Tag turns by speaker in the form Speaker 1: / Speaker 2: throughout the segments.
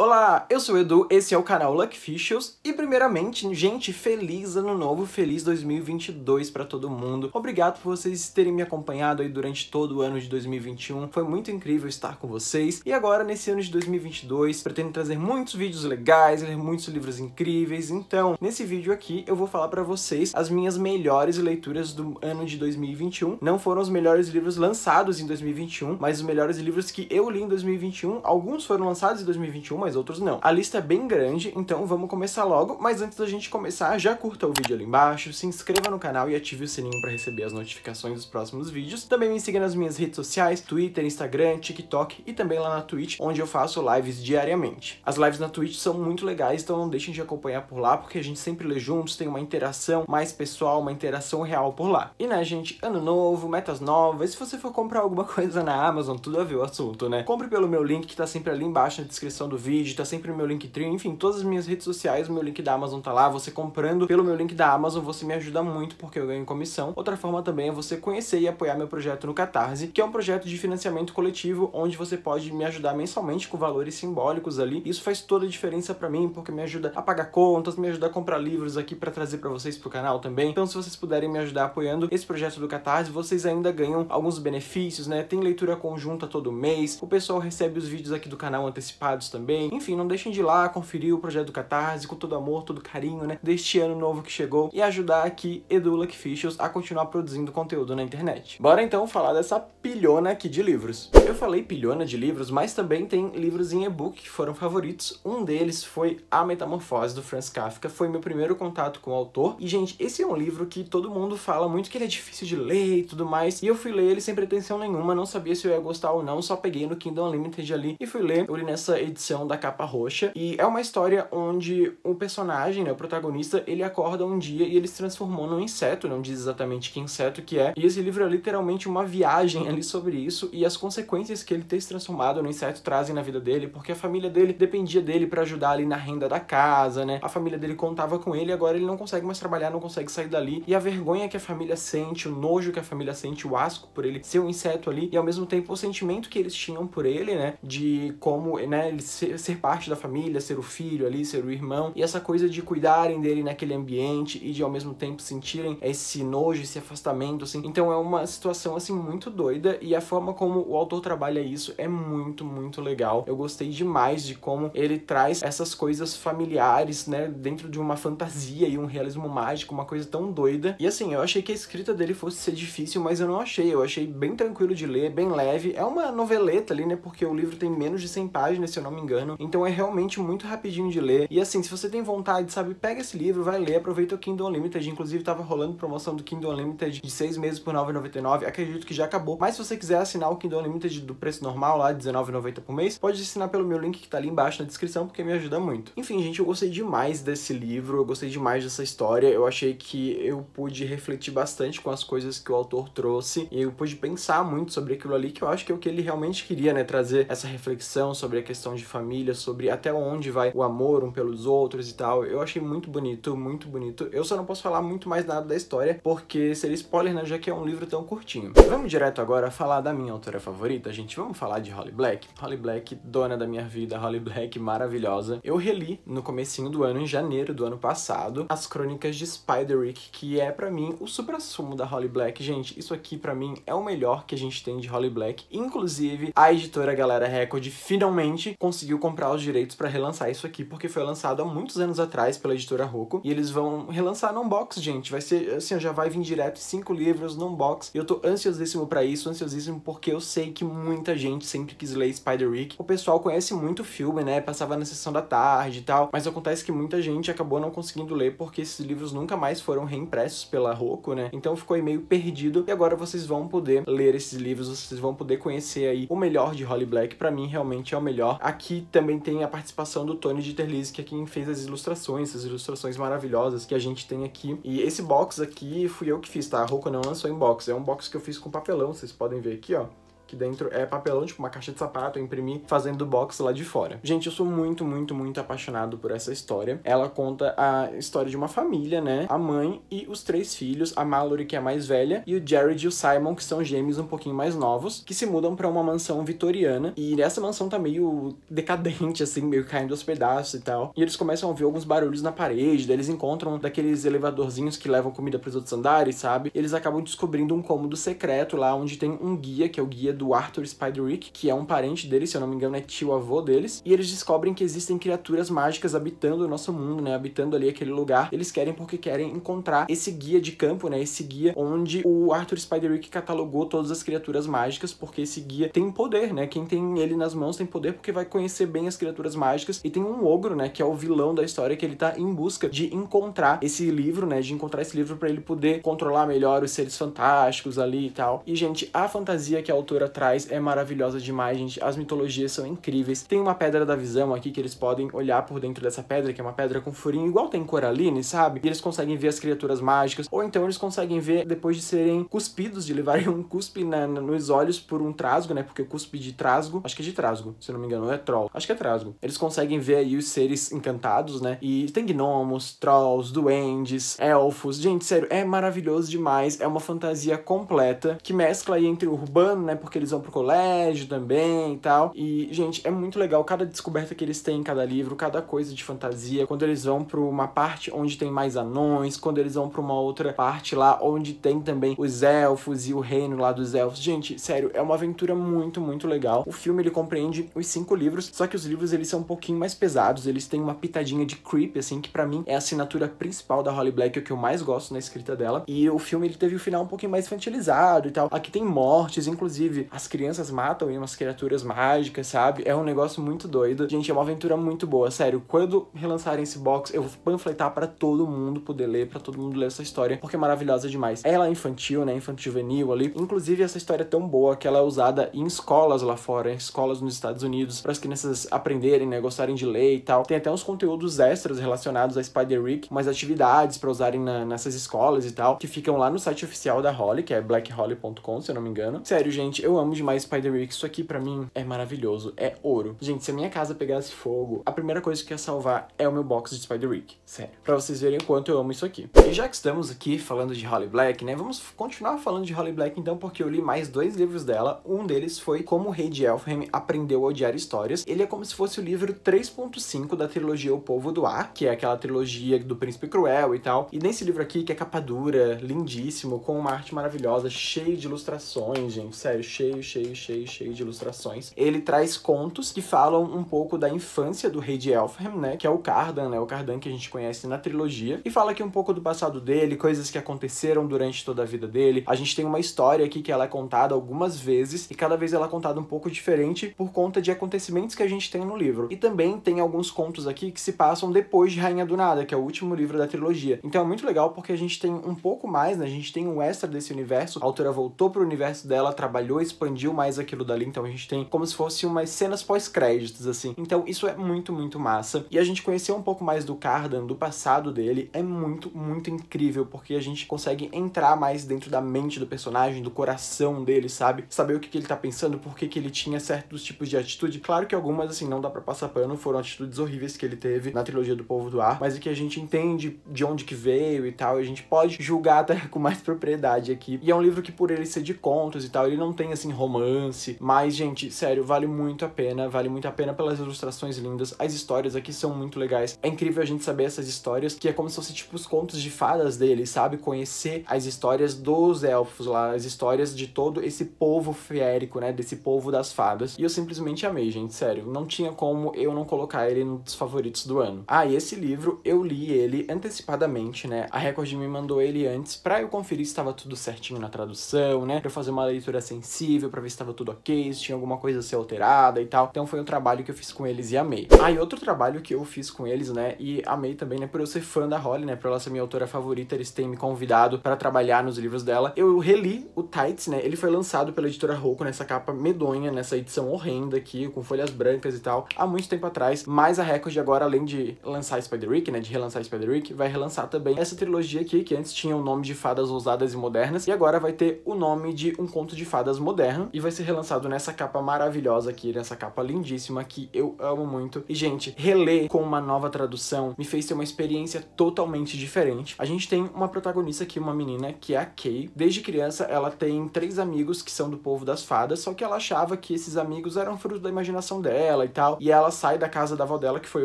Speaker 1: Olá, eu sou o Edu, esse é o canal Fishers e primeiramente, gente, feliz ano novo, feliz 2022 para todo mundo. Obrigado por vocês terem me acompanhado aí durante todo o ano de 2021. Foi muito incrível estar com vocês. E agora nesse ano de 2022, pretendo trazer muitos vídeos legais, ler muitos livros incríveis. Então, nesse vídeo aqui eu vou falar para vocês as minhas melhores leituras do ano de 2021. Não foram os melhores livros lançados em 2021, mas os melhores livros que eu li em 2021. Alguns foram lançados em 2021, mas outros não. A lista é bem grande, então vamos começar logo, mas antes da gente começar, já curta o vídeo ali embaixo, se inscreva no canal e ative o sininho para receber as notificações dos próximos vídeos. Também me siga nas minhas redes sociais, Twitter, Instagram, TikTok e também lá na Twitch, onde eu faço lives diariamente. As lives na Twitch são muito legais, então não deixem de acompanhar por lá, porque a gente sempre lê juntos, tem uma interação mais pessoal, uma interação real por lá. E né, gente, ano novo, metas novas, se você for comprar alguma coisa na Amazon, tudo a ver o assunto, né? Compre pelo meu link que tá sempre ali embaixo na descrição do vídeo, Grid, tá sempre no meu Linktree, enfim, todas as minhas redes sociais, o meu link da Amazon tá lá, você comprando pelo meu link da Amazon, você me ajuda muito porque eu ganho comissão. Outra forma também é você conhecer e apoiar meu projeto no Catarse, que é um projeto de financiamento coletivo onde você pode me ajudar mensalmente com valores simbólicos ali. Isso faz toda a diferença para mim porque me ajuda a pagar contas, me ajuda a comprar livros aqui para trazer para vocês pro canal também. Então, se vocês puderem me ajudar apoiando esse projeto do Catarse, vocês ainda ganham alguns benefícios, né? Tem leitura conjunta todo mês, o pessoal recebe os vídeos aqui do canal antecipados também, enfim, não deixem de ir lá conferir o projeto do Catarse com todo amor, todo carinho, né? Deste ano novo que chegou e ajudar aqui Edu Fishers a continuar produzindo conteúdo na internet. Bora então falar dessa pilhona aqui de livros. Eu falei pilhona de livros, mas também tem livros em e-book que foram favoritos. Um deles foi A Metamorfose do Franz Kafka, foi meu primeiro contato com o autor. E gente, esse é um livro que todo mundo fala muito que ele é difícil de ler e tudo mais. E eu fui ler ele sem pretensão nenhuma, não sabia se eu ia gostar ou não, só peguei no Kindle Unlimited ali e fui ler. Eu li nessa edição da capa roxa. E é uma história onde o personagem, né, o protagonista, ele acorda um dia e ele se transformou num inseto, não diz exatamente que inseto que é. E esse livro é literalmente uma viagem ali sobre isso e as consequências que ele ter se transformado no inseto trazem na vida dele, porque a família dele dependia dele para ajudar ali na renda da casa, né? A família dele contava com ele, agora ele não consegue mais trabalhar, não consegue sair dali. E a vergonha que a família sente, o nojo que a família sente, o asco por ele ser um inseto ali, e ao mesmo tempo o sentimento que eles tinham por ele, né? De como, né, ele se, ser parte da família, ser o filho ali, ser o irmão, e essa coisa de cuidarem dele naquele ambiente e de ao mesmo tempo sentirem esse nojo, esse afastamento, assim. Então é uma situação, assim, muito doida e a forma como o autor trabalha isso é muito, muito legal. Eu gostei demais de como ele traz essas coisas familiares, né, dentro de uma fantasia e um realismo mágico, uma coisa tão doida. E assim, eu achei que a escrita dele fosse ser difícil, mas eu não achei. Eu achei bem tranquilo de ler, bem leve. É uma noveleta ali, né, porque o livro tem menos de 100 páginas, se eu não me engano. Então é realmente muito rapidinho de ler. E assim, se você tem vontade, sabe, pega esse livro, vai ler, aproveita o Kindle Unlimited. Inclusive tava rolando promoção do Kindle Unlimited de 6 meses por 9,99. Acredito que já acabou. Mas se você quiser assinar o Kindle Unlimited do preço normal lá, R$19,90 por mês, pode assinar pelo meu link que tá ali embaixo na descrição, porque me ajuda muito. Enfim, gente, eu gostei demais desse livro, eu gostei demais dessa história. Eu achei que eu pude refletir bastante com as coisas que o autor trouxe e eu pude pensar muito sobre aquilo ali, que eu acho que é o que ele realmente queria, né? Trazer essa reflexão sobre a questão de família família, sobre até onde vai o amor um pelos outros e tal. Eu achei muito bonito, muito bonito. Eu só não posso falar muito mais nada da história, porque seria spoiler, né, já que é um livro tão curtinho. Vamos direto agora falar da minha autora favorita, gente. Vamos falar de Holly Black. Holly Black, dona da minha vida, Holly Black, maravilhosa. Eu reli no comecinho do ano, em janeiro do ano passado, as crônicas de Spiderwick, que é para mim o supra-sumo da Holly Black. Gente, isso aqui para mim é o melhor que a gente tem de Holly Black. Inclusive, a editora Galera Record finalmente conseguiu comprar os direitos para relançar isso aqui, porque foi lançado há muitos anos atrás pela editora Rocco, e eles vão relançar no box, gente. Vai ser assim, já vai vir direto cinco livros num box. Eu tô ansiosíssimo para isso, ansiosíssimo porque eu sei que muita gente sempre quis ler Spider-Rick. O pessoal conhece muito o filme, né? Passava na sessão da tarde e tal, mas acontece que muita gente acabou não conseguindo ler porque esses livros nunca mais foram reimpressos pela Rocco, né? Então ficou aí meio perdido e agora vocês vão poder ler esses livros, vocês vão poder conhecer aí o melhor de Holly Black. Para mim realmente é o melhor. Aqui também tem a participação do Tony Dieterlis, que é quem fez as ilustrações, essas ilustrações maravilhosas que a gente tem aqui. E esse box aqui fui eu que fiz, tá? A Roku não lançou em box, é um box que eu fiz com papelão, vocês podem ver aqui, ó que dentro é papelão, tipo uma caixa de sapato, eu imprimi fazendo box lá de fora. Gente, eu sou muito, muito, muito apaixonado por essa história. Ela conta a história de uma família, né? A mãe e os três filhos, a Mallory, que é a mais velha, e o Jared e o Simon, que são gêmeos um pouquinho mais novos, que se mudam para uma mansão vitoriana. E essa mansão tá meio decadente, assim, meio caindo aos pedaços e tal. E eles começam a ouvir alguns barulhos na parede, daí eles encontram daqueles elevadorzinhos que levam comida para os outros andares, sabe? Eles acabam descobrindo um cômodo secreto lá onde tem um guia, que é o guia do Arthur Spiderwick, que é um parente deles, se eu não me engano é tio-avô deles, e eles descobrem que existem criaturas mágicas habitando o nosso mundo, né, habitando ali aquele lugar. Eles querem porque querem encontrar esse guia de campo, né, esse guia onde o Arthur Spiderwick catalogou todas as criaturas mágicas, porque esse guia tem poder, né, quem tem ele nas mãos tem poder porque vai conhecer bem as criaturas mágicas, e tem um ogro, né, que é o vilão da história, que ele tá em busca de encontrar esse livro, né, de encontrar esse livro para ele poder controlar melhor os seres fantásticos ali e tal. E, gente, a fantasia que a autora pedra traz é maravilhosa demais, gente. As mitologias são incríveis. Tem uma pedra da visão aqui que eles podem olhar por dentro dessa pedra, que é uma pedra com furinho, igual tem Coraline, sabe? E eles conseguem ver as criaturas mágicas, ou então eles conseguem ver depois de serem cuspidos, de levarem um cuspe na, na, nos olhos por um trasgo, né? Porque cuspe de trasgo, acho que é de trasgo, se não me engano, é troll. Acho que é trasgo. Eles conseguem ver aí os seres encantados, né? E tem gnomos, trolls, duendes, elfos. Gente, sério, é maravilhoso demais. É uma fantasia completa que mescla aí entre o urbano, né? Porque porque eles vão pro colégio também e tal. E, gente, é muito legal cada descoberta que eles têm em cada livro, cada coisa de fantasia. Quando eles vão pra uma parte onde tem mais anões, quando eles vão pra uma outra parte lá onde tem também os elfos e o reino lá dos elfos. Gente, sério, é uma aventura muito, muito legal. O filme, ele compreende os cinco livros, só que os livros, eles são um pouquinho mais pesados, eles têm uma pitadinha de creep, assim, que para mim é a assinatura principal da Holly Black, é o que eu mais gosto na escrita dela. E o filme, ele teve o um final um pouquinho mais infantilizado e tal. Aqui tem mortes, inclusive, as crianças matam e umas criaturas mágicas, sabe? É um negócio muito doido. Gente, é uma aventura muito boa, sério. Quando relançarem esse box, eu vou panfletar para todo mundo poder ler, para todo mundo ler essa história, porque é maravilhosa demais. Ela é infantil, né? Infantil juvenil ali. Inclusive, essa história é tão boa que ela é usada em escolas lá fora, em escolas nos Estados Unidos, para as crianças aprenderem, né? Gostarem de ler e tal. Tem até uns conteúdos extras relacionados a Spider-Rick, umas atividades para usarem na, nessas escolas e tal, que ficam lá no site oficial da Holly, que é blackholly.com, se eu não me engano. Sério, gente, eu amo demais Spider-Week. Isso aqui, pra mim, é maravilhoso. É ouro. Gente, se a minha casa pegasse fogo, a primeira coisa que eu ia salvar é o meu box de Spider-Week. Sério. Pra vocês verem o quanto eu amo isso aqui. E já que estamos aqui falando de Holly Black, né? Vamos continuar falando de Holly Black, então, porque eu li mais dois livros dela. Um deles foi Como o Rei de Elfheim Aprendeu a Odiar Histórias. Ele é como se fosse o livro 3.5 da trilogia O Povo do Ar, que é aquela trilogia do Príncipe Cruel e tal. E nesse livro aqui, que é capa dura, lindíssimo, com uma arte maravilhosa, cheio de ilustrações, gente. Sério, cheio cheio, cheio, cheio, cheio de ilustrações. Ele traz contos que falam um pouco da infância do rei de Elfheim, né? Que é o Cardan, né? O Cardan que a gente conhece na trilogia. E fala aqui um pouco do passado dele, coisas que aconteceram durante toda a vida dele. A gente tem uma história aqui que ela é contada algumas vezes e cada vez ela é contada um pouco diferente por conta de acontecimentos que a gente tem no livro. E também tem alguns contos aqui que se passam depois de Rainha do Nada, que é o último livro da trilogia. Então é muito legal porque a gente tem um pouco mais, né? A gente tem um extra desse universo. A autora voltou pro universo dela, trabalhou expandiu mais aquilo dali, então a gente tem como se fosse umas cenas pós-créditos, assim. Então isso é muito, muito massa. E a gente conhecer um pouco mais do Cardan, do passado dele, é muito, muito incrível, porque a gente consegue entrar mais dentro da mente do personagem, do coração dele, sabe? Saber o que, que ele tá pensando, por que, que ele tinha certos tipos de atitude. Claro que algumas, assim, não dá pra passar pano, foram atitudes horríveis que ele teve na trilogia do Povo do Ar, mas é que a gente entende de onde que veio e tal, e a gente pode julgar até com mais propriedade aqui. E é um livro que, por ele ser de contos e tal, ele não tem, assim, romance. Mas, gente, sério, vale muito a pena. Vale muito a pena pelas ilustrações lindas. As histórias aqui são muito legais. É incrível a gente saber essas histórias, que é como se fosse, tipo, os contos de fadas dele, sabe? Conhecer as histórias dos elfos lá, as histórias de todo esse povo férico, né? Desse povo das fadas. E eu simplesmente amei, gente, sério. Não tinha como eu não colocar ele nos favoritos do ano. Ah, e esse livro, eu li ele antecipadamente, né? A Record me mandou ele antes pra eu conferir se estava tudo certinho na tradução, né? Pra eu fazer uma leitura sensível possível para ver se estava tudo ok, se tinha alguma coisa a ser alterada e tal. Então foi um trabalho que eu fiz com eles e amei. Ah, e outro trabalho que eu fiz com eles, né, e amei também, né, por eu ser fã da Holly, né, por ela ser minha autora favorita, eles têm me convidado para trabalhar nos livros dela. Eu reli o Tights, né, ele foi lançado pela editora Rocco nessa capa medonha, nessa edição horrenda aqui, com folhas brancas e tal, há muito tempo atrás, mas a Record agora, além de lançar Spider-Rick, né, de relançar Spider-Rick, vai relançar também essa trilogia aqui, que antes tinha o nome de Fadas Ousadas e Modernas, e agora vai ter o nome de Um Conto de Fadas Modernas moderna e vai ser relançado nessa capa maravilhosa aqui, nessa capa lindíssima que eu amo muito. E, gente, reler com uma nova tradução me fez ter uma experiência totalmente diferente. A gente tem uma protagonista aqui, uma menina, que é a Kay. Desde criança, ela tem três amigos que são do povo das fadas, só que ela achava que esses amigos eram fruto da imaginação dela e tal. E ela sai da casa da avó dela, que foi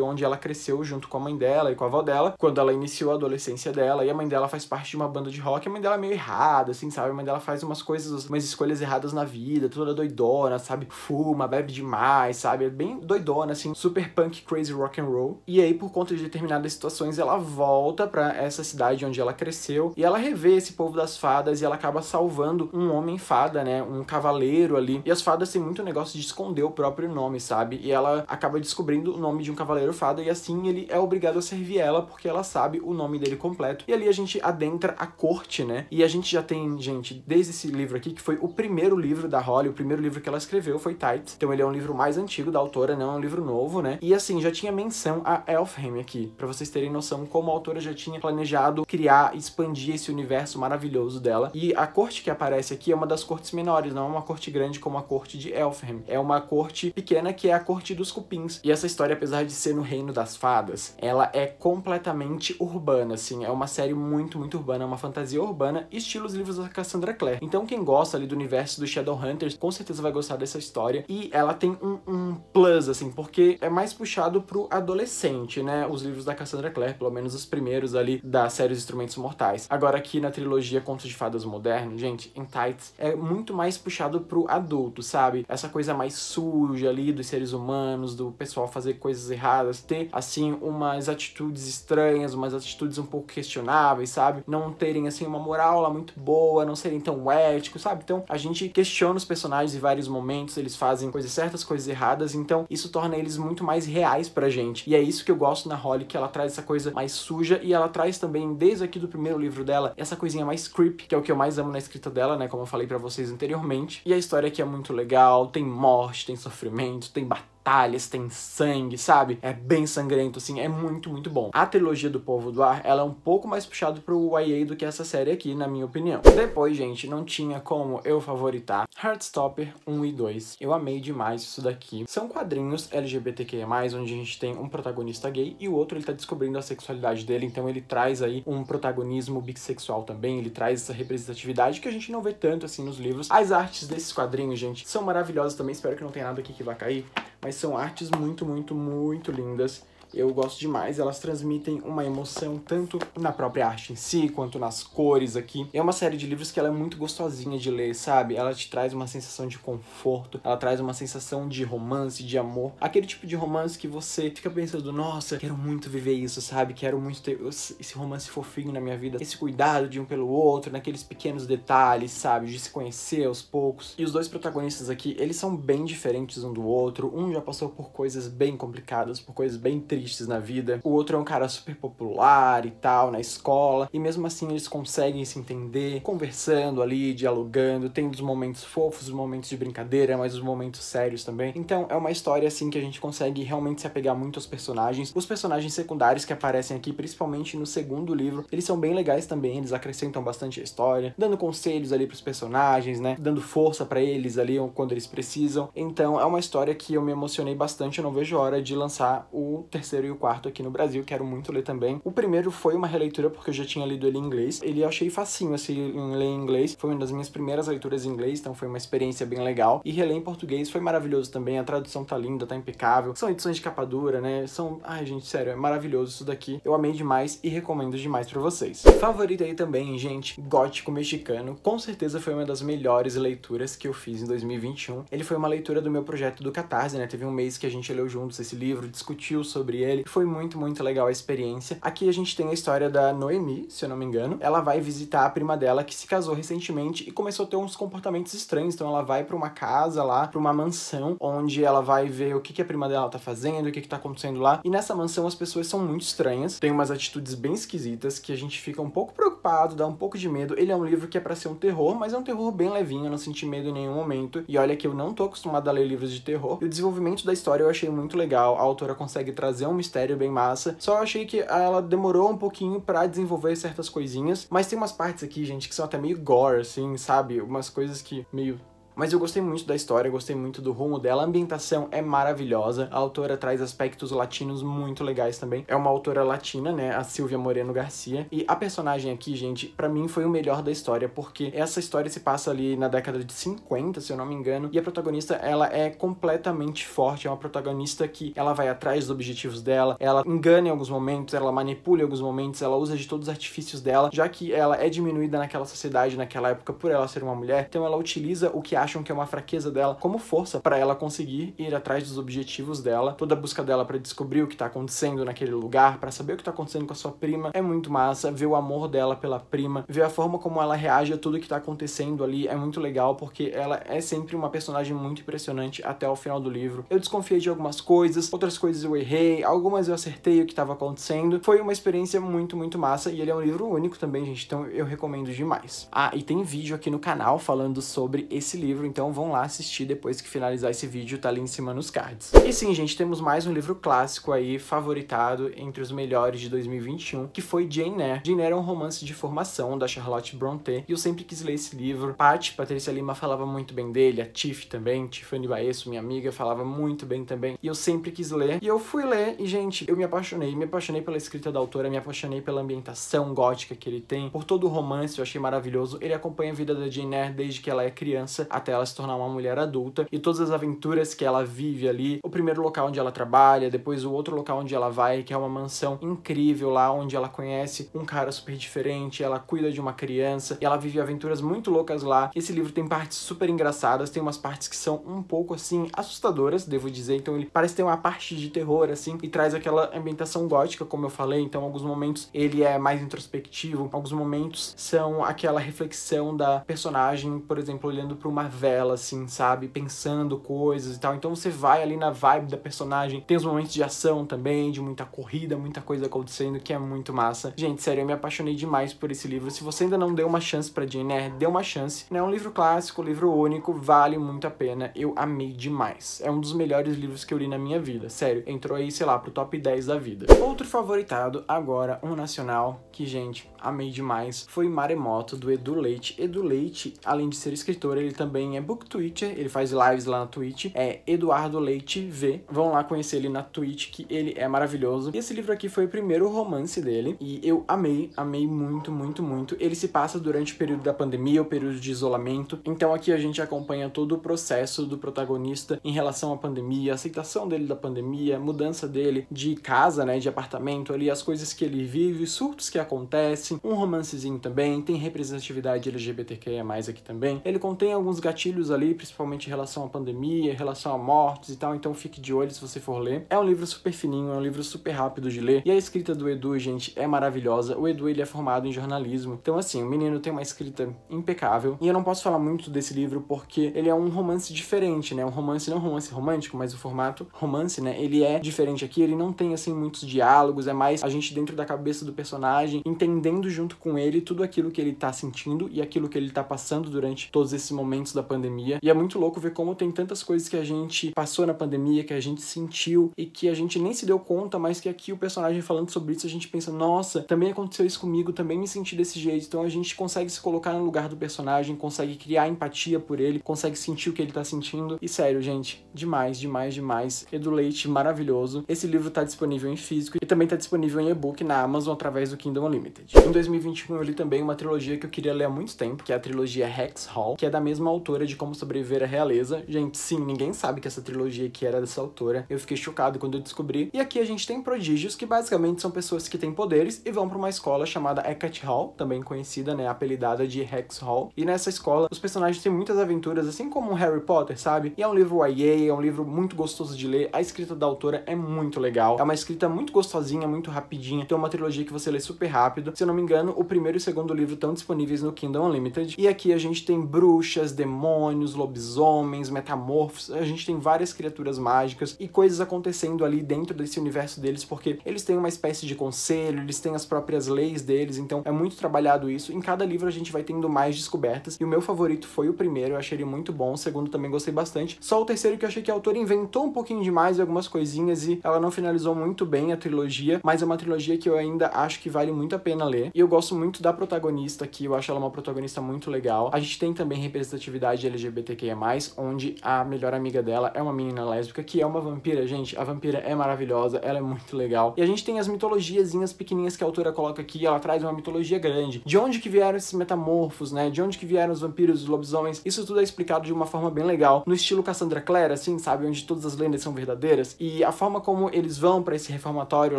Speaker 1: onde ela cresceu junto com a mãe dela e com a avó dela, quando ela iniciou a adolescência dela. E a mãe dela faz parte de uma banda de rock. A mãe dela é meio errada, assim, sabe? A mãe dela faz umas coisas, umas escolhas erradas na vida, toda doidona, sabe? Fuma, bebe demais, sabe? É bem doidona, assim, super punk, crazy rock and roll. E aí, por conta de determinadas situações, ela volta para essa cidade onde ela cresceu e ela revê esse povo das fadas e ela acaba salvando um homem fada, né? Um cavaleiro ali. E as fadas têm muito negócio de esconder o próprio nome, sabe? E ela acaba descobrindo o nome de um cavaleiro fada e assim ele é obrigado a servir ela porque ela sabe o nome dele completo. E ali a gente adentra a corte, né? E a gente já tem, gente, desde esse livro aqui, que foi o primeiro livro livro da Holly, o primeiro livro que ela escreveu foi Tight. então ele é um livro mais antigo da autora, não é um livro novo, né? E assim, já tinha menção a Elfheim aqui, para vocês terem noção como a autora já tinha planejado criar, expandir esse universo maravilhoso dela. E a corte que aparece aqui é uma das cortes menores, não é uma corte grande como a corte de Elfheim. É uma corte pequena que é a corte dos cupins. E essa história, apesar de ser no reino das fadas, ela é completamente urbana, assim. É uma série muito, muito urbana, é uma fantasia urbana, estilo os livros da Cassandra Clare. Então quem gosta ali do universo do Shadow Shadowhunters com certeza vai gostar dessa história. E ela tem um, um plus, assim, porque é mais puxado pro adolescente, né? Os livros da Cassandra Clare, pelo menos os primeiros ali da série Os Instrumentos Mortais. Agora aqui na trilogia Contos de Fadas Moderno, gente, em Tights é muito mais puxado pro adulto, sabe? Essa coisa mais suja ali dos seres humanos, do pessoal fazer coisas erradas, ter, assim, umas atitudes estranhas, umas atitudes um pouco questionáveis, sabe? Não terem, assim, uma moral lá muito boa, não serem tão éticos, sabe? Então a gente questiona questiona os personagens em vários momentos, eles fazem coisas certas, coisas erradas, então isso torna eles muito mais reais pra gente. E é isso que eu gosto na Holly, que ela traz essa coisa mais suja e ela traz também, desde aqui do primeiro livro dela, essa coisinha mais creep, que é o que eu mais amo na escrita dela, né, como eu falei para vocês anteriormente. E a história aqui é muito legal, tem morte, tem sofrimento, tem batalha, batalhas, tem sangue, sabe? É bem sangrento, assim, é muito, muito bom. A trilogia do Povo do Ar, ela é um pouco mais puxada pro YA do que essa série aqui, na minha opinião. Depois, gente, não tinha como eu favoritar Heartstopper 1 e 2. Eu amei demais isso daqui. São quadrinhos LGBTQIA+, onde a gente tem um protagonista gay e o outro ele tá descobrindo a sexualidade dele, então ele traz aí um protagonismo bissexual também, ele traz essa representatividade que a gente não vê tanto assim nos livros. As artes desses quadrinhos, gente, são maravilhosas também, espero que não tenha nada aqui que vá cair mas são artes muito, muito, muito lindas eu gosto demais, elas transmitem uma emoção tanto na própria arte em si, quanto nas cores aqui. É uma série de livros que ela é muito gostosinha de ler, sabe? Ela te traz uma sensação de conforto, ela traz uma sensação de romance, de amor. Aquele tipo de romance que você fica pensando, nossa, quero muito viver isso, sabe? Quero muito ter esse romance fofinho na minha vida, esse cuidado de um pelo outro, naqueles pequenos detalhes, sabe? De se conhecer aos poucos. E os dois protagonistas aqui, eles são bem diferentes um do outro, um já passou por coisas bem complicadas, por coisas bem tristes, tristes na vida. O outro é um cara super popular e tal, na escola. E mesmo assim eles conseguem se entender, conversando ali, dialogando, tendo os momentos fofos, os momentos de brincadeira, mas os momentos sérios também. Então é uma história assim que a gente consegue realmente se apegar muito aos personagens. Os personagens secundários que aparecem aqui, principalmente no segundo livro, eles são bem legais também, eles acrescentam bastante a história, dando conselhos ali pros personagens, né? Dando força para eles ali quando eles precisam. Então é uma história que eu me emocionei bastante, eu não vejo a hora de lançar o terceiro terceiro e o quarto aqui no Brasil, quero muito ler também. O primeiro foi uma releitura, porque eu já tinha lido ele em inglês. Ele eu achei facinho, assim, ler em inglês. Foi uma das minhas primeiras leituras em inglês, então foi uma experiência bem legal. E reler em português foi maravilhoso também, a tradução tá linda, tá impecável. São edições de capa dura, né? São... Ai, gente, sério, é maravilhoso isso daqui. Eu amei demais e recomendo demais pra vocês. Favorito aí também, gente, Gótico Mexicano. Com certeza foi uma das melhores leituras que eu fiz em 2021. Ele foi uma leitura do meu projeto do Catarse, né? Teve um mês que a gente leu juntos esse livro, discutiu sobre ele. Foi muito, muito legal a experiência. Aqui a gente tem a história da Noemi, se eu não me engano. Ela vai visitar a prima dela que se casou recentemente e começou a ter uns comportamentos estranhos. Então ela vai para uma casa lá, para uma mansão, onde ela vai ver o que, que a prima dela tá fazendo, o que, que tá acontecendo lá. E nessa mansão as pessoas são muito estranhas, tem umas atitudes bem esquisitas que a gente fica um pouco preocupado, dá um pouco de medo. Ele é um livro que é para ser um terror, mas é um terror bem levinho, eu não senti medo em nenhum momento. E olha que eu não tô acostumado a ler livros de terror. E o desenvolvimento da história eu achei muito legal. A autora consegue trazer é um mistério bem massa. Só achei que ela demorou um pouquinho para desenvolver certas coisinhas, mas tem umas partes aqui, gente, que são até meio gore, assim, sabe? Umas coisas que meio mas eu gostei muito da história, gostei muito do rumo dela, a ambientação é maravilhosa, a autora traz aspectos latinos muito legais também. É uma autora latina, né, a Silvia Moreno Garcia, e a personagem aqui, gente, para mim foi o melhor da história, porque essa história se passa ali na década de 50, se eu não me engano, e a protagonista, ela é completamente forte, é uma protagonista que ela vai atrás dos objetivos dela, ela engana em alguns momentos, ela manipula em alguns momentos, ela usa de todos os artifícios dela, já que ela é diminuída naquela sociedade, naquela época, por ela ser uma mulher, então ela utiliza o que acham que é uma fraqueza dela como força para ela conseguir ir atrás dos objetivos dela. Toda a busca dela para descobrir o que tá acontecendo naquele lugar, para saber o que tá acontecendo com a sua prima, é muito massa. Ver o amor dela pela prima, ver a forma como ela reage a tudo que tá acontecendo ali é muito legal, porque ela é sempre uma personagem muito impressionante até o final do livro. Eu desconfiei de algumas coisas, outras coisas eu errei, algumas eu acertei o que estava acontecendo. Foi uma experiência muito, muito massa e ele é um livro único também, gente, então eu recomendo demais. Ah, e tem vídeo aqui no canal falando sobre esse livro livro, então vão lá assistir depois que finalizar esse vídeo, tá ali em cima nos cards. E sim, gente, temos mais um livro clássico aí, favoritado entre os melhores de 2021, que foi Jane Eyre. Jane Eyre é um romance de formação da Charlotte Brontë, e eu sempre quis ler esse livro. Pat, Patrícia Lima falava muito bem dele, a Tiff também, Tiffany Baesso, minha amiga, falava muito bem também, e eu sempre quis ler. E eu fui ler, e gente, eu me apaixonei, me apaixonei pela escrita da autora, me apaixonei pela ambientação gótica que ele tem, por todo o romance, eu achei maravilhoso. Ele acompanha a vida da Jane Eyre desde que ela é criança até até ela se tornar uma mulher adulta e todas as aventuras que ela vive ali, o primeiro local onde ela trabalha, depois o outro local onde ela vai, que é uma mansão incrível lá onde ela conhece um cara super diferente, ela cuida de uma criança, e ela vive aventuras muito loucas lá. Esse livro tem partes super engraçadas, tem umas partes que são um pouco assim assustadoras, devo dizer, então ele parece ter uma parte de terror assim e traz aquela ambientação gótica, como eu falei, então alguns momentos ele é mais introspectivo, alguns momentos são aquela reflexão da personagem, por exemplo, olhando para uma vela, assim, sabe? Pensando coisas e tal. Então você vai ali na vibe da personagem. Tem os momentos de ação também, de muita corrida, muita coisa acontecendo, que é muito massa. Gente, sério, eu me apaixonei demais por esse livro. Se você ainda não deu uma chance pra Jane Eyre, é, dê uma chance. É um livro clássico, livro único, vale muito a pena. Eu amei demais. É um dos melhores livros que eu li na minha vida, sério. Entrou aí, sei lá, pro top 10 da vida. Outro favoritado, agora um nacional, que, gente, amei demais, foi Maremoto, do Edu Leite. Edu Leite, além de ser escritor, ele também também é book Twitter, ele faz lives lá na Twitch, é Eduardo Leite V. Vão lá conhecer ele na Twitch, que ele é maravilhoso. E esse livro aqui foi o primeiro romance dele, e eu amei, amei muito, muito, muito. Ele se passa durante o período da pandemia, o período de isolamento, então aqui a gente acompanha todo o processo do protagonista em relação à pandemia, a aceitação dele da pandemia, mudança dele de casa, né, de apartamento ali, as coisas que ele vive, surtos que acontecem, um romancezinho também, tem representatividade LGBTQIA+, aqui também. Ele contém alguns gatilhos gatilhos ali, principalmente em relação à pandemia, em relação a mortes e tal, então fique de olho se você for ler. É um livro super fininho, é um livro super rápido de ler, e a escrita do Edu, gente, é maravilhosa. O Edu, ele é formado em jornalismo, então assim, o menino tem uma escrita impecável, e eu não posso falar muito desse livro porque ele é um romance diferente, né? Um romance, não romance romântico, mas o formato romance, né? Ele é diferente aqui, ele não tem, assim, muitos diálogos, é mais a gente dentro da cabeça do personagem, entendendo junto com ele tudo aquilo que ele tá sentindo e aquilo que ele tá passando durante todos esses momentos começo da pandemia. E é muito louco ver como tem tantas coisas que a gente passou na pandemia, que a gente sentiu e que a gente nem se deu conta, mas que aqui o personagem falando sobre isso, a gente pensa, nossa, também aconteceu isso comigo, também me senti desse jeito. Então a gente consegue se colocar no lugar do personagem, consegue criar empatia por ele, consegue sentir o que ele tá sentindo. E sério, gente, demais, demais, demais. Edu Leite, maravilhoso. Esse livro tá disponível em físico e também tá disponível em e-book na Amazon através do Kingdom Unlimited. Em 2021 eu li também uma trilogia que eu queria ler há muito tempo, que é a trilogia Hex Hall, que é da mesma altura autora de Como Sobreviver à Realeza. Gente, sim, ninguém sabe que essa trilogia aqui era dessa autora. Eu fiquei chocado quando eu descobri. E aqui a gente tem prodígios, que basicamente são pessoas que têm poderes e vão para uma escola chamada Hecate Hall, também conhecida, né, apelidada de Hex Hall. E nessa escola, os personagens têm muitas aventuras, assim como um Harry Potter, sabe? E é um livro YA, é um livro muito gostoso de ler. A escrita da autora é muito legal. É uma escrita muito gostosinha, muito rapidinha. Então é uma trilogia que você lê super rápido. Se eu não me engano, o primeiro e o segundo livro estão disponíveis no Kindle Unlimited. E aqui a gente tem bruxas, demônios, demônios, lobisomens, metamorfos. A gente tem várias criaturas mágicas e coisas acontecendo ali dentro desse universo deles, porque eles têm uma espécie de conselho, eles têm as próprias leis deles, então é muito trabalhado isso. Em cada livro a gente vai tendo mais descobertas. E o meu favorito foi o primeiro, eu achei ele muito bom. O segundo também gostei bastante. Só o terceiro que eu achei que a autora inventou um pouquinho demais algumas coisinhas e ela não finalizou muito bem a trilogia, mas é uma trilogia que eu ainda acho que vale muito a pena ler. E eu gosto muito da protagonista aqui, eu acho ela uma protagonista muito legal. A gente tem também representatividade comunidade LGBTQIA+, onde a melhor amiga dela é uma menina lésbica, que é uma vampira, gente. A vampira é maravilhosa, ela é muito legal. E a gente tem as mitologiazinhas pequenininhas que a autora coloca aqui, ela traz uma mitologia grande. De onde que vieram esses metamorfos, né? De onde que vieram os vampiros, os lobisomens? Isso tudo é explicado de uma forma bem legal, no estilo Cassandra Clare, assim, sabe? Onde todas as lendas são verdadeiras. E a forma como eles vão para esse reformatório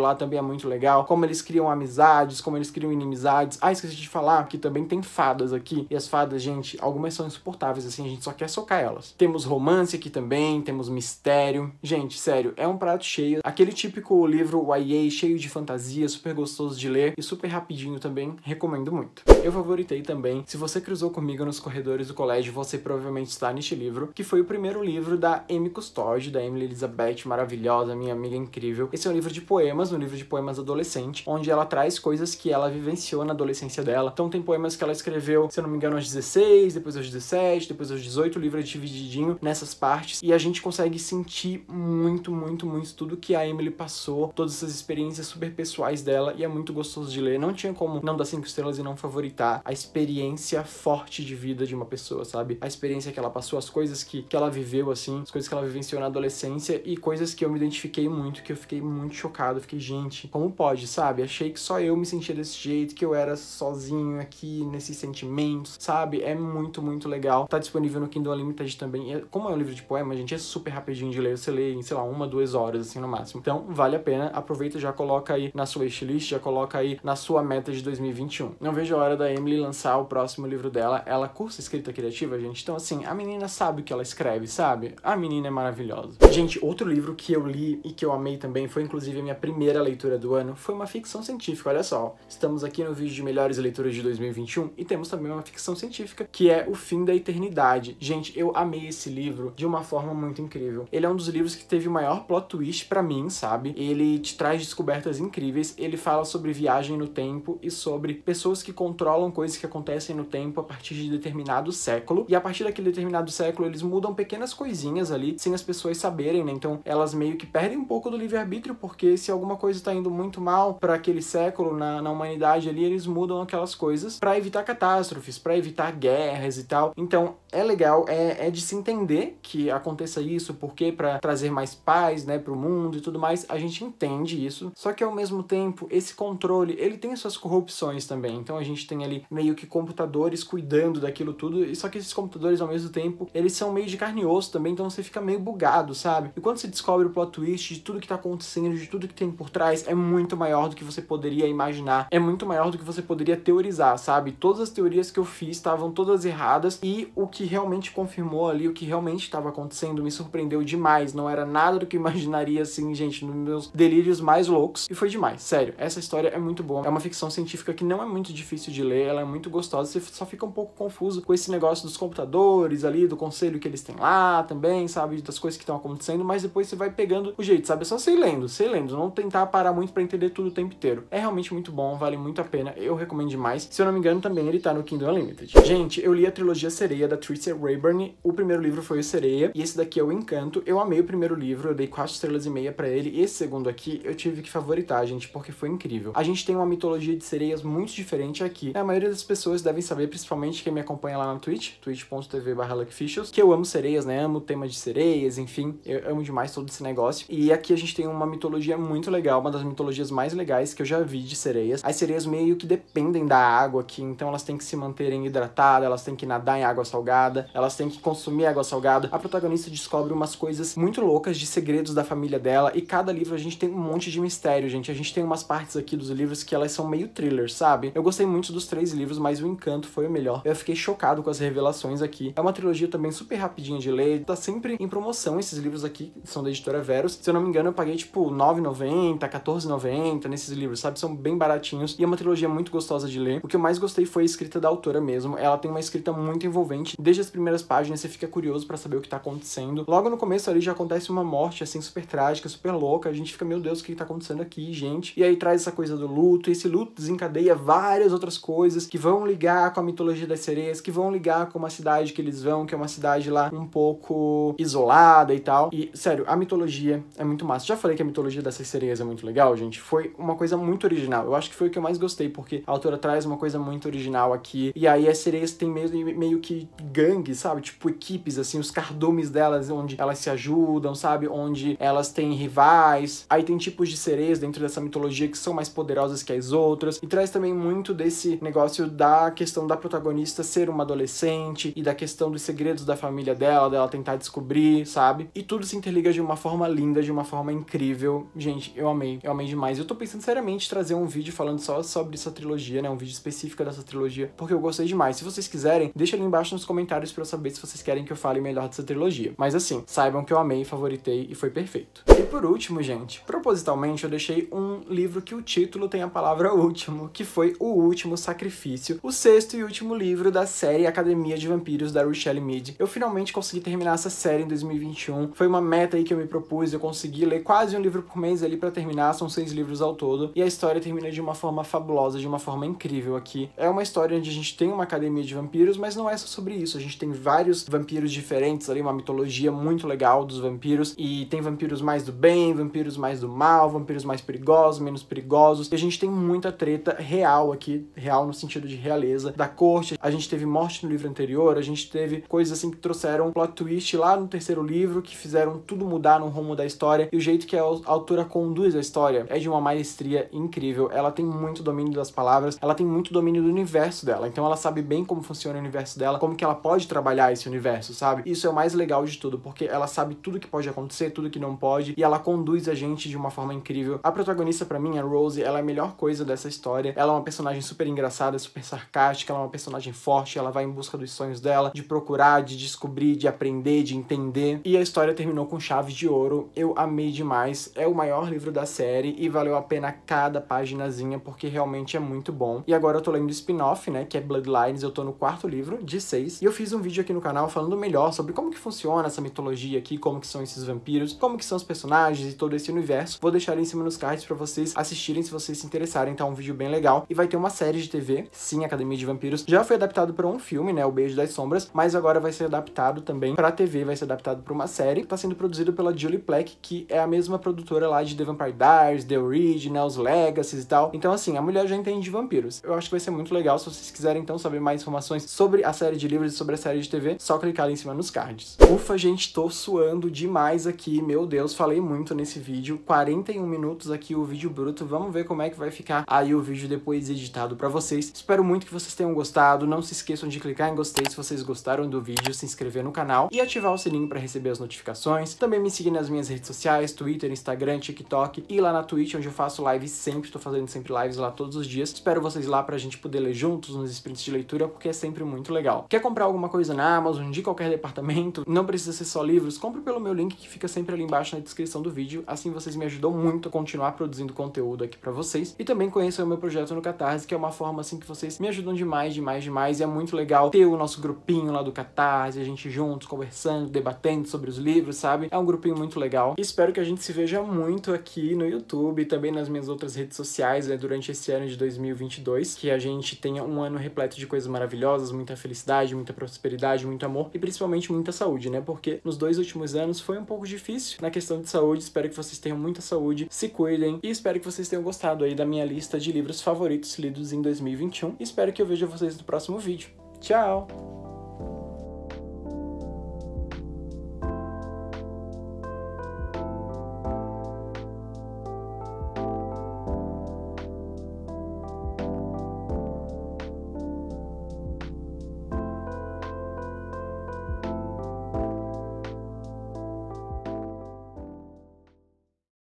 Speaker 1: lá também é muito legal, como eles criam amizades, como eles criam inimizades. Ah, esqueci de falar que também tem fadas aqui, e as fadas, gente, algumas são insuportáveis assim, a gente só quer socar elas. Temos romance aqui também, temos mistério. Gente, sério, é um prato cheio. Aquele típico livro YA, cheio de fantasia, super gostoso de ler e super rapidinho também, recomendo muito. Eu favoritei também, se você cruzou comigo nos corredores do colégio, você provavelmente está neste livro, que foi o primeiro livro da Amy Custódio, da Emily Elizabeth, maravilhosa, minha amiga incrível. Esse é um livro de poemas, um livro de poemas adolescente, onde ela traz coisas que ela vivenciou na adolescência dela. Então tem poemas que ela escreveu, se eu não me engano, aos 16, depois aos 17, 17, depois os 18, livros é divididinho nessas partes e a gente consegue sentir muito, muito, muito tudo que a Emily passou, todas essas experiências super pessoais dela e é muito gostoso de ler. Não tinha como não dar cinco estrelas e não favoritar a experiência forte de vida de uma pessoa, sabe? A experiência que ela passou, as coisas que, que ela viveu, assim, as coisas que ela vivenciou na adolescência e coisas que eu me identifiquei muito, que eu fiquei muito chocado. Fiquei, gente, como pode, sabe? Achei que só eu me sentia desse jeito, que eu era sozinho aqui nesses sentimentos, sabe? É muito, muito legal. Tá tá disponível no Kindle Unlimited também. É, como é um livro de poema, a gente, é super rapidinho de ler. Você lê em, sei lá, uma, duas horas, assim, no máximo. Então, vale a pena. Aproveita já coloca aí na sua wishlist, já coloca aí na sua meta de 2021. Não vejo a hora da Emily lançar o próximo livro dela. Ela cursa escrita criativa, gente. Então, assim, a menina sabe o que ela escreve, sabe? A menina é maravilhosa. Gente, outro livro que eu li e que eu amei também, foi inclusive a minha primeira leitura do ano, foi uma ficção científica, olha só. Estamos aqui no vídeo de melhores leituras de 2021 e temos também uma ficção científica, que é O Fim da Eternidade Eternidade. Gente, eu amei esse livro de uma forma muito incrível. Ele é um dos livros que teve o maior plot twist para mim, sabe? Ele te traz descobertas incríveis, ele fala sobre viagem no tempo e sobre pessoas que controlam coisas que acontecem no tempo a partir de determinado século. E a partir daquele determinado século, eles mudam pequenas coisinhas ali, sem as pessoas saberem, né? Então elas meio que perdem um pouco do livre-arbítrio, porque se alguma coisa tá indo muito mal para aquele século na, na humanidade ali, eles mudam aquelas coisas para evitar catástrofes, para evitar guerras e tal. Então ciao é legal, é, é de se entender que aconteça isso, porque para trazer mais paz, né, para o mundo e tudo mais, a gente entende isso. Só que ao mesmo tempo, esse controle, ele tem suas corrupções também. Então a gente tem ali meio que computadores cuidando daquilo tudo, e só que esses computadores ao mesmo tempo, eles são meio de carne e osso também, então você fica meio bugado, sabe? E quando você descobre o plot twist de tudo que tá acontecendo, de tudo que tem por trás, é muito maior do que você poderia imaginar, é muito maior do que você poderia teorizar, sabe? Todas as teorias que eu fiz estavam todas erradas e o que realmente confirmou ali o que realmente estava acontecendo, me surpreendeu demais, não era nada do que imaginaria assim, gente, nos meus delírios mais loucos, e foi demais, sério, essa história é muito boa, é uma ficção científica que não é muito difícil de ler, ela é muito gostosa, você só fica um pouco confuso com esse negócio dos computadores ali, do conselho que eles têm lá também, sabe, das coisas que estão acontecendo, mas depois você vai pegando o jeito, sabe, é só sei lendo, sei lendo, não tentar parar muito para entender tudo o tempo inteiro. É realmente muito bom, vale muito a pena, eu recomendo demais, se eu não me engano também ele tá no Kindle Unlimited. Gente, eu li a trilogia Sereia da Patricia Rayburn. O primeiro livro foi O Sereia, e esse daqui é O Encanto. Eu amei o primeiro livro, eu dei 4 estrelas e meia pra ele. e Esse segundo aqui eu tive que favoritar, gente, porque foi incrível. A gente tem uma mitologia de sereias muito diferente aqui. A maioria das pessoas devem saber, principalmente quem me acompanha lá na Twitch, twitch.tv luckfishers, que eu amo sereias, né? Amo o tema de sereias, enfim, eu amo demais todo esse negócio. E aqui a gente tem uma mitologia muito legal, uma das mitologias mais legais que eu já vi de sereias. As sereias meio que dependem da água aqui, então elas têm que se manterem hidratadas, elas têm que nadar em água salgada, salgada, elas têm que consumir água salgada. A protagonista descobre umas coisas muito loucas de segredos da família dela e cada livro a gente tem um monte de mistério, gente. A gente tem umas partes aqui dos livros que elas são meio thriller, sabe? Eu gostei muito dos três livros, mas o encanto foi o melhor. Eu fiquei chocado com as revelações aqui. É uma trilogia também super rapidinha de ler, tá sempre em promoção esses livros aqui, são da editora Verus. Se eu não me engano, eu paguei tipo 9,90, 14,90 nesses livros, sabe? São bem baratinhos e é uma trilogia muito gostosa de ler. O que eu mais gostei foi a escrita da autora mesmo. Ela tem uma escrita muito envolvente desde as primeiras páginas você fica curioso para saber o que tá acontecendo. Logo no começo ali já acontece uma morte, assim, super trágica, super louca. A gente fica, meu Deus, o que tá acontecendo aqui, gente? E aí traz essa coisa do luto, e esse luto desencadeia várias outras coisas que vão ligar com a mitologia das sereias, que vão ligar com uma cidade que eles vão, que é uma cidade lá um pouco isolada e tal. E, sério, a mitologia é muito massa. Já falei que a mitologia dessas sereias é muito legal, gente. Foi uma coisa muito original. Eu acho que foi o que eu mais gostei, porque a autora traz uma coisa muito original aqui. E aí as sereias têm meio, meio que gangues, sabe? Tipo equipes, assim, os cardumes delas, onde elas se ajudam, sabe? Onde elas têm rivais. Aí tem tipos de sereias dentro dessa mitologia que são mais poderosas que as outras. E traz também muito desse negócio da questão da protagonista ser uma adolescente e da questão dos segredos da família dela, dela tentar descobrir, sabe? E tudo se interliga de uma forma linda, de uma forma incrível. Gente, eu amei, eu amei demais. Eu tô pensando seriamente trazer um vídeo falando só sobre essa trilogia, né? Um vídeo específico dessa trilogia, porque eu gostei demais. Se vocês quiserem, deixa ali embaixo nos comentários comentários para eu saber se vocês querem que eu fale melhor dessa trilogia. Mas assim, saibam que eu amei, favoritei e foi perfeito. E por último, gente, propositalmente eu deixei um livro que o título tem a palavra último, que foi O Último Sacrifício, o sexto e último livro da série Academia de Vampiros da Rochelle Mead. Eu finalmente consegui terminar essa série em 2021. Foi uma meta aí que eu me propus, eu consegui ler quase um livro por mês ali para terminar, são seis livros ao todo, e a história termina de uma forma fabulosa, de uma forma incrível aqui. É uma história onde a gente tem uma academia de vampiros, mas não é só sobre isso. A gente tem vários vampiros diferentes ali, uma mitologia muito legal dos vampiros. E tem vampiros mais do bem, vampiros mais do mal, vampiros mais perigosos, menos perigosos. E a gente tem muita treta real aqui, real no sentido de realeza, da corte. A gente teve morte no livro anterior, a gente teve coisas assim que trouxeram plot twist lá no terceiro livro, que fizeram tudo mudar no rumo da história. E o jeito que a autora conduz a história é de uma maestria incrível. Ela tem muito domínio das palavras, ela tem muito domínio do universo dela. Então ela sabe bem como funciona o universo dela, como que ela pode trabalhar esse universo, sabe? Isso é o mais legal de tudo, porque ela sabe tudo que pode acontecer, tudo que não pode, e ela conduz a gente de uma forma incrível. A protagonista, para mim, a Rose, ela é a melhor coisa dessa história. Ela é uma personagem super engraçada, super sarcástica, ela é uma personagem forte, ela vai em busca dos sonhos dela, de procurar, de descobrir, de aprender, de entender. E a história terminou com chave de ouro. Eu amei demais. É o maior livro da série e valeu a pena cada paginazinha, porque realmente é muito bom. E agora eu tô lendo o spin-off, né, que é Bloodlines. Eu tô no quarto livro de seis. E eu fiz um vídeo aqui no canal falando melhor sobre como que funciona essa mitologia aqui, como que são esses vampiros, como que são os personagens e todo esse universo. Vou deixar em cima nos cards para vocês assistirem se vocês se interessarem, tá um vídeo bem legal. E vai ter uma série de TV, sim, Academia de Vampiros. Já foi adaptado para um filme, né, O Beijo das Sombras, mas agora vai ser adaptado também para TV, vai ser adaptado para uma série. Tá sendo produzido pela Julie Plec, que é a mesma produtora lá de The Vampire Diaries, The Originals, Legacies e tal. Então assim, a mulher já entende de vampiros. Eu acho que vai ser muito legal se vocês quiserem então saber mais informações sobre a série de livros e sobre sobre a série de TV, só clicar em cima nos cards. Ufa, gente, tô suando demais aqui, meu Deus, falei muito nesse vídeo, 41 minutos aqui o vídeo bruto, vamos ver como é que vai ficar aí o vídeo depois editado pra vocês. Espero muito que vocês tenham gostado, não se esqueçam de clicar em gostei se vocês gostaram do vídeo, se inscrever no canal e ativar o sininho pra receber as notificações. Também me seguir nas minhas redes sociais, Twitter, Instagram, TikTok e lá na Twitch, onde eu faço live sempre, tô fazendo sempre lives lá todos os dias. Espero vocês lá pra gente poder ler juntos nos sprints de leitura, porque é sempre muito legal. Quer comprar alguma coisa na Amazon, de qualquer departamento, não precisa ser só livros, compre pelo meu link que fica sempre ali embaixo na descrição do vídeo, assim vocês me ajudam muito a continuar produzindo conteúdo aqui para vocês. E também conheçam o meu projeto no Catarse, que é uma forma assim que vocês me ajudam demais, demais, demais, e é muito legal ter o nosso grupinho lá do Catarse, a gente juntos, conversando, debatendo sobre os livros, sabe? É um grupinho muito legal. E espero que a gente se veja muito aqui no YouTube e também nas minhas outras redes sociais né, durante esse ano de 2022, que a gente tenha um ano repleto de coisas maravilhosas, muita felicidade, muita prosperidade, muito amor e principalmente muita saúde, né? Porque nos dois últimos anos foi um pouco difícil na questão de saúde. Espero que vocês tenham muita saúde, se cuidem e espero que vocês tenham gostado aí da minha lista de livros favoritos lidos em 2021. Espero que eu veja vocês no próximo vídeo. Tchau!